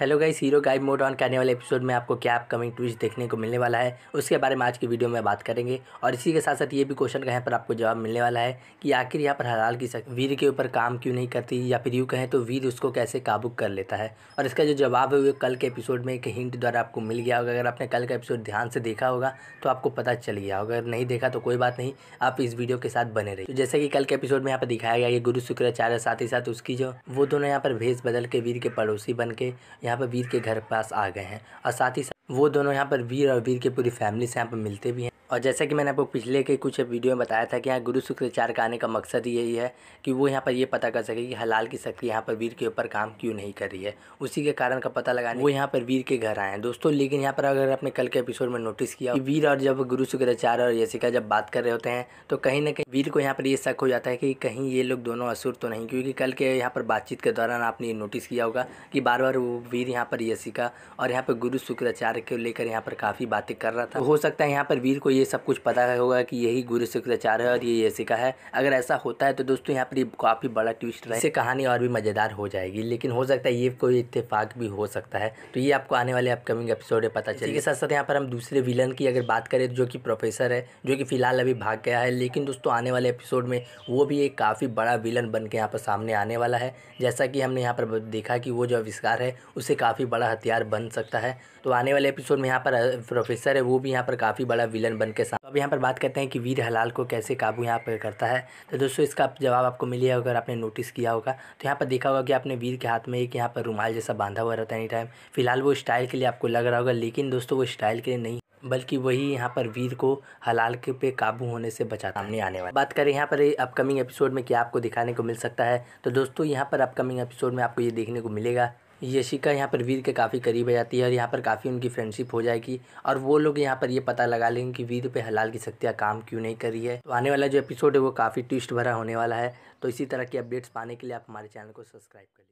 hello guys hero guide mode on करने वाले episode में आपको क्या अपकमिंग ट्विस्ट देखने को मिलने वाला है उसके बारे में आज की वीडियो में बात करेंगे और इसी के साथ साथ ये भी क्वेश्चन कहें पर आपको जवाब मिलने वाला है कि आखिर यहाँ पर हलाल की सक... वीर के ऊपर काम क्यों नहीं करती या फिर यूँ कहें तो वीर उसको कैसे काबू कर लेता है और इसका जो जवाब है वो कल के एपिसोड में एक हिंट द्वारा आपको मिल गया होगा अगर आपने कल का एपिसोड ध्यान से देखा होगा तो आपको पता चल गया होगा अगर नहीं देखा तो कोई बात नहीं आप इस वीडियो के साथ बने रहिए तो जैसे कि कल के एपिसोड में यहाँ पर दिखाया गया कि गुरु शुक्राचार्य साथ ही साथ उसकी जो वो दोनों यहाँ पर भेज बदल के वीर के पड़ोसी बन के यहाँ पर वीर के घर पास आ गए हैं और साथ ही साथ वो दोनों यहाँ पर वीर और वीर के पूरी फैमिली से यहाँ पर मिलते भी हैं और जैसा कि मैंने आपको पिछले के कुछ वीडियो में बताया था कि यहाँ गुरु शुक्राचार्य का आने का मकसद यही है कि वो यहाँ पर ये पता कर सके कि हलाल की शक्ति यहाँ पर वीर के ऊपर काम क्यों नहीं कर रही है उसी के कारण का पता लगाने वो यहाँ पर वीर के घर आए हैं दोस्तों लेकिन यहाँ पर अगर आपने कल के एपिसोड में नोटिस किया कि वीर और जब गुरु शुक्राचार्य और यशिका जब बात कर रहे होते हैं तो कहीं ना कहीं वीर को यहाँ पर ये शक हो जाता है कि कहीं ये लोग दोनों असुर तो नहीं क्योंकि कल के यहाँ पर बातचीत के दौरान आपने ये नोटिस किया होगा कि बार बार वो वीर यहाँ पर यशिका और यहाँ पर गुरु शुक्राचार्य को लेकर यहाँ पर काफ़ी बातें कर रहा था हो सकता है यहाँ पर वीर को ये सब कुछ पता होगा कि यही गुरु शुक्राचार्य है और ये यशिका है अगर ऐसा होता है तो दोस्तों यहाँ पर ये काफ़ी बड़ा ट्विस्ट रहा इससे कहानी और भी मज़ेदार हो जाएगी लेकिन हो सकता है ये कोई इतफाक भी हो सकता है तो ये आपको आने वाले अपकमिंग एपिसोड में पता चलेगा साथ साथ यहाँ पर हम दूसरे विलन की अगर बात करें जो की प्रोफेसर है जो की फिलहाल अभी भाग गया है लेकिन दोस्तों आने वाले एपिसोड में वो भी एक काफ़ी बड़ा विलन बन के यहाँ पर सामने आने वाला है जैसा कि हमने यहाँ पर देखा कि वो जो आविष्कार है उसे काफ़ी बड़ा हथियार बन सकता है तो आने वाले एपिसोड में यहाँ पर प्रोफेसर है वो भी यहाँ पर काफ़ी बड़ा विलन बन के साथ तो अब यहाँ पर बात करते हैं कि वीर हलाल को कैसे काबू यहाँ पर करता है तो दोस्तों इसका जवाब आपको मिल गया अगर आपने नोटिस किया होगा तो यहाँ पर देखा होगा कि आपने वीर के हाथ में एक यहाँ पर रुमाल जैसा बांधा हुआ रहता है एनी टाइम फिलहाल वो स्टाइल के लिए आपको लग रहा होगा लेकिन दोस्तों वो स्टाइल के लिए नहीं बल्कि वही यहाँ पर वीर को हलाल के पे काबू होने से बचा सामने आने वाला बात करें यहाँ पर अपकमिंग एपिसोड में क्या आपको दिखाने को मिल सकता है तो दोस्तों यहाँ पर अपकमिंग एपिसोड में आपको ये देखने को मिलेगा यशिका यहाँ पर वीर के काफ़ी करीब आ जाती है और यहाँ पर काफ़ी उनकी फ्रेंडशिप हो जाएगी और वो लोग यहाँ पर ये पता लगा लेंगे कि वीर पे हलाल की शक्तियाँ काम क्यों नहीं कर रही है तो आने वाला जो एपिसोड है वो काफ़ी ट्विस्ट भरा होने वाला है तो इसी तरह की अपडेट्स पाने के लिए आप हमारे चैनल को सब्सक्राइब करिए